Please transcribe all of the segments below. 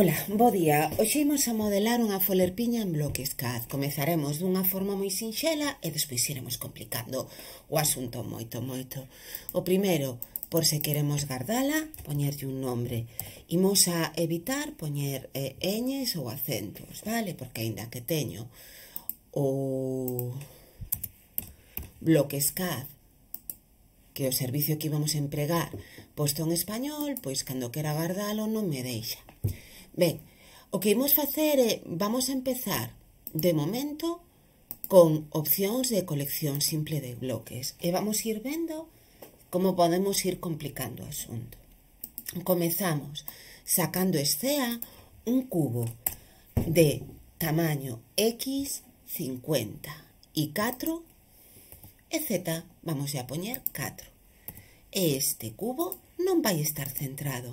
Ola, bo día. Hoxe imos a modelar unha folerpiña en bloques CAD. Comezaremos dunha forma moi sinxela e despois iremos complicando o asunto moito, moito. O primeiro, por se queremos gardala, poñerlle un nombre. Imos a evitar poñer eh, eñes ou acentos, vale? Porque aínda que teño o bloques CAD que o servicio que íbamos a empregar posto en español, pois cando quera guardalo non me deixa Ben, o que imos facer é, vamos a empezar, de momento, con opcións de colección simple de bloques e vamos ir vendo como podemos ir complicando o asunto. Comezamos sacando escea un cubo de tamaño X50 e 4 e Z vamos a poñer 4. este cubo non vai estar centrado,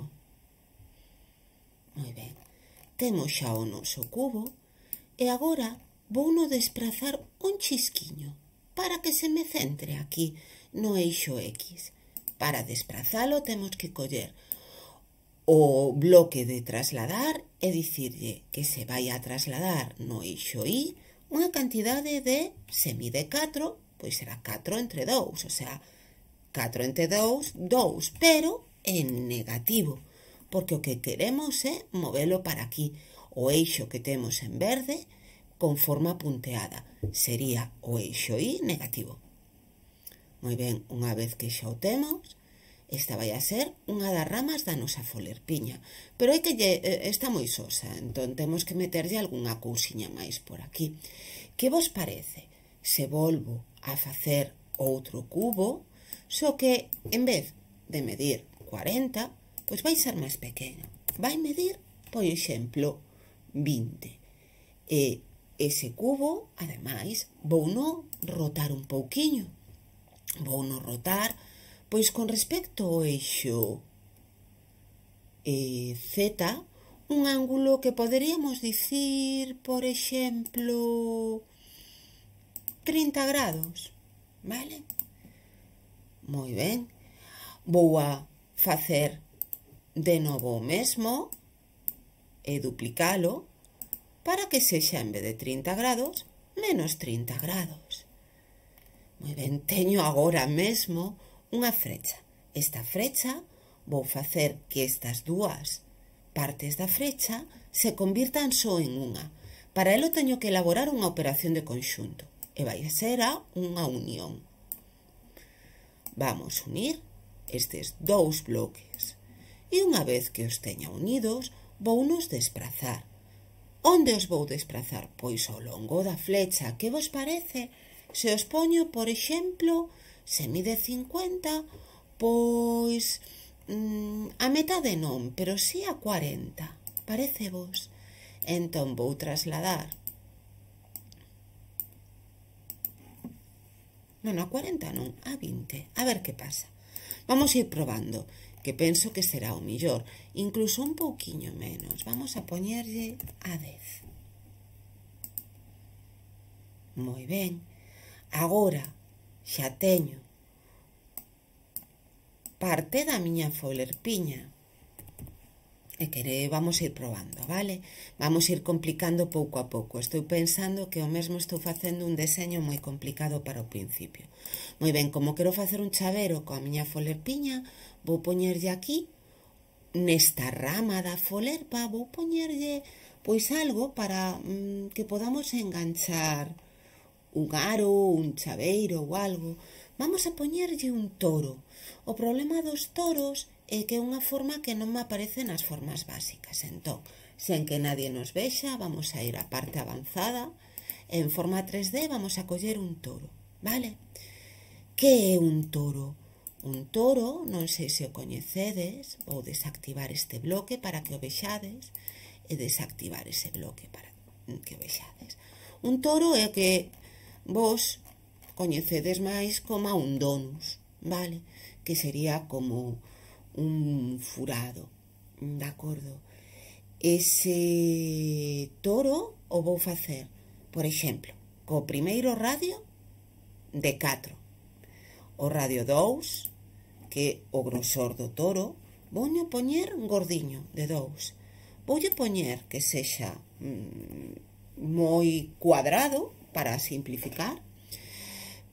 Moi ben. Temos xa o noso cubo e agora vouno desprazar un chisquiño para que se me centre aquí no eixo X. Para desprazalo temos que coller o bloque de trasladar e dicirlle que se vai a trasladar no eixo Y unha cantidade de, semi de 4, pois será 4 entre 2, o sea, 4 entre 2, 2, pero en negativo porque o que queremos é movelo para aquí. O eixo que temos en verde con forma punteada sería o eixo I negativo. Moi ben, unha vez que xa o temos, esta vai a ser unha das ramas da nosa folerpiña. Pero é que lle, está moi sosa, entón temos que meterlle algunha cousiña máis por aquí. Que vos parece? Se volvo a facer outro cubo, só que en vez de medir 40, Pois vai ser máis pequeno. Vai medir, por exemplo, 20. E ese cubo, ademais, vou no rotar un pouquiño. Vou no rotar, pois con respecto ao eixo eh, Z, un ángulo que poderíamos dicir, por exemplo, 30 grados, vale? Moi ben. Vou a facer De novo o mesmo e duplicalo para que sexa en vez de 30 grados, menos 30 grados. Moi ben, teño agora mesmo unha frecha. Esta frecha vou facer que estas dúas partes da frecha se convirtan só en unha. Para elo teño que elaborar unha operación de conxunto e vai a ser a unha unión. Vamos unir estes dous bloques e unha vez que os teña unidos, vou nos desprazar. Onde os vou desprazar? Pois ao longo da flecha, que vos parece? Se os poño, por exemplo, se mide 50, pois mm, a metade non, pero si a 40. Parece vos? Entón vou trasladar. Non, a 40 non, a 20. A ver que pasa. Vamos a ir probando, que penso que será o millor, incluso un pouquiño menos. Vamos a poñerlle a 10. Moi ben. Agora xa teño parte da miña folerpiña e que vamos ir probando, vale? Vamos ir complicando pouco a pouco. Estou pensando que o mesmo estou facendo un deseño moi complicado para o principio. Moi ben, como quero facer un chavero coa miña folerpiña, vou poñerlle aquí, nesta rama da folerpa, vou poñerlle pois algo para mm, que podamos enganchar un aro, un chaveiro ou algo. Vamos a poñerlle un toro. O problema dos toros é e que é unha forma que non me aparece nas formas básicas. Entón, sen que nadie nos vexa, vamos a ir á parte avanzada, en forma 3D vamos a coller un toro, vale? Que é un toro? Un toro, non sei se o coñecedes, vou desactivar este bloque para que o vexades e desactivar ese bloque para que o vexades. Un toro é o que vos coñecedes máis como un donus, vale? Que sería como un furado, de acordo? Ese toro o vou facer, por exemplo, co primeiro radio de 4. O radio 2, que o grosor do toro, vouño poñer un gordiño de 2. Voulle poñer que sexa mm, moi cuadrado, para simplificar,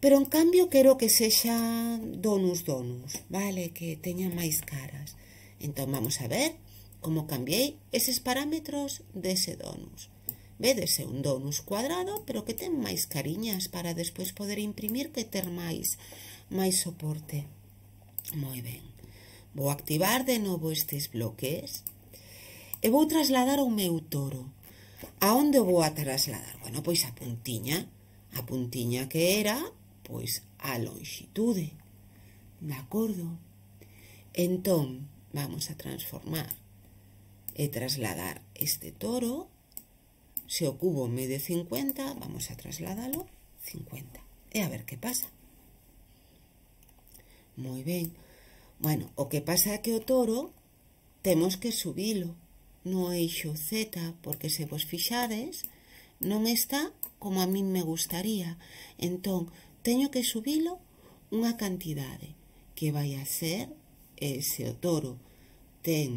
Pero en cambio quero que sexan donos donos, vale, que teñan máis caras. Entón vamos a ver como cambiei eses parámetros dese donos. Vedese un donus cuadrado, pero que ten máis cariñas para despois poder imprimir que ter máis máis soporte. Moi ben. Vou activar de novo estes bloques e vou trasladar o meu toro. Aonde vou a trasladar? Bueno, pois a puntiña, a puntiña que era pois a longitude. De acordo? Entón, vamos a transformar e trasladar este toro. Se o cubo mede 50, vamos a trasladalo 50. E a ver que pasa. Moi ben. Bueno, o que pasa é que o toro temos que subilo no eixo Z, porque se vos fixades, non está como a min me gustaría. Entón, teño que subilo unha cantidade que vai a ser, ese o toro ten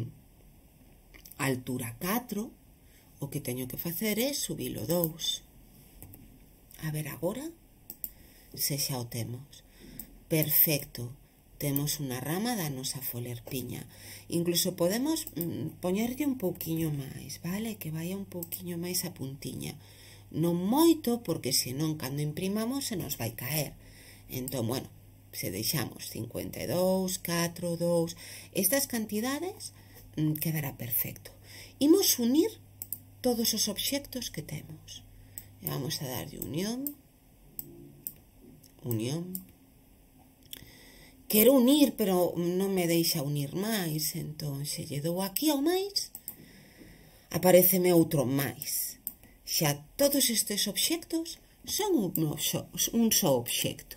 altura 4, o que teño que facer é subilo 2. A ver agora se xa o temos. Perfecto. Temos unha rama da nosa folerpiña. Incluso podemos mm, poñerlle un pouquiño máis, vale? Que vai un pouquiño máis a puntiña. Non moito, porque senón cando imprimamos se nos vai caer. Entón, bueno, se deixamos 52, 4, 2, estas cantidades mm, quedará perfecto. Imos unir todos os obxectos que temos. E vamos a darlle unión, unión. Quero unir, pero non me deixa unir máis, entón se lle dou aquí ao máis, apareceme outro máis xa todos estes obxectos son un só, un só obxecto.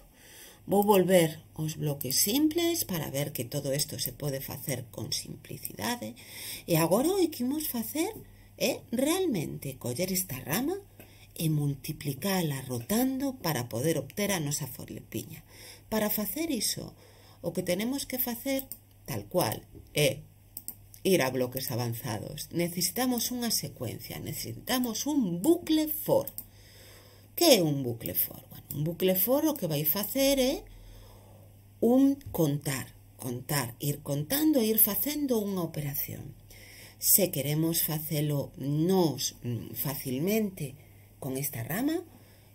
Vou volver aos bloques simples para ver que todo isto se pode facer con simplicidade e agora o que imos facer é realmente coller esta rama e multiplicala rotando para poder obter a nosa folipiña. Para facer iso, o que tenemos que facer tal cual é ir a bloques avanzados. Necesitamos unha secuencia, necesitamos un bucle for. Que é un bucle for? Bueno, un bucle for o que vai facer é un contar, contar, ir contando e ir facendo unha operación. Se queremos facelo nos mm, facilmente con esta rama,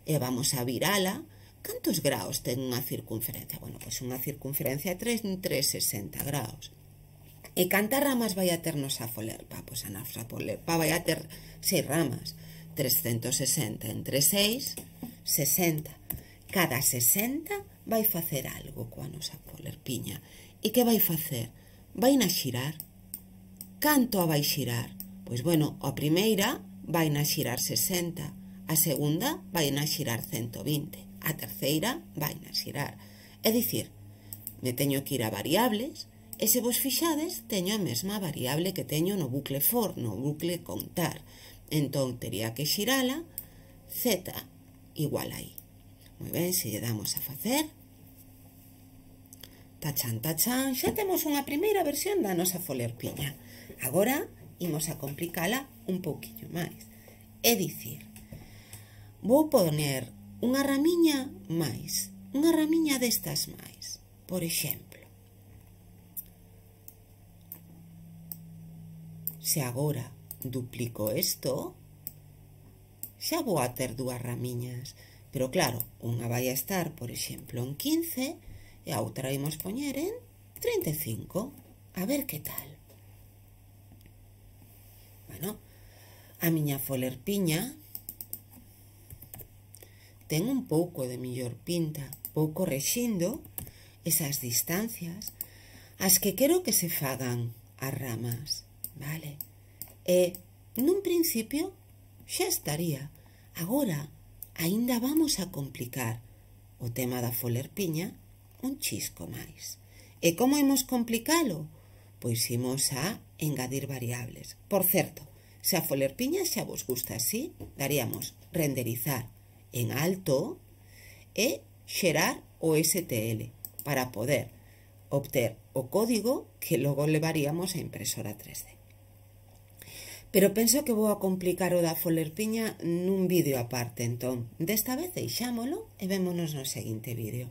e vamos a virala, cantos graos ten unha circunferencia? Bueno, pois pues unha circunferencia é 3, 360 graos. E canta ramas vai a ter nosa folerpa? Pois a nosa folerpa vai a ter seis ramas. 360 entre 6, 60. Cada 60 vai facer algo coa nosa folerpiña. E que vai facer? Vai na xirar. Canto a vai xirar? Pois bueno, a primeira vai na xirar 60, a segunda vai na xirar 120, a terceira vai na xirar. É dicir, me teño que ir a variables E se vos fixades, teño a mesma variable que teño no bucle for, no bucle contar. Entón, tería que xirala, z igual a i. Moi ben, se lle damos a facer, tachan, tachan, xa temos unha primeira versión da nosa folerpiña. Agora, imos a complicala un pouquinho máis. É dicir, vou poner unha ramiña máis, unha ramiña destas máis, por exemplo. Se agora duplico isto, xa vou a ter dúas ramiñas. Pero claro, unha vai a estar, por exemplo, en 15 e a outra imos poñer en 35. A ver que tal. Bueno, a miña folerpiña ten un pouco de millor pinta. Vou correxindo esas distancias as que quero que se fagan as ramas. Vale? E, eh, nun principio, xa estaría. Agora, aínda vamos a complicar o tema da folerpiña un chisco máis. E como imos complicalo? Pois imos a engadir variables. Por certo, se a folerpiña xa vos gusta así, daríamos renderizar en alto e xerar o STL para poder obter o código que logo levaríamos a impresora 3D. Pero penso que vou a complicar o da Folerpiña nun vídeo aparte, entón. Desta vez deixámolo e vémonos no seguinte vídeo.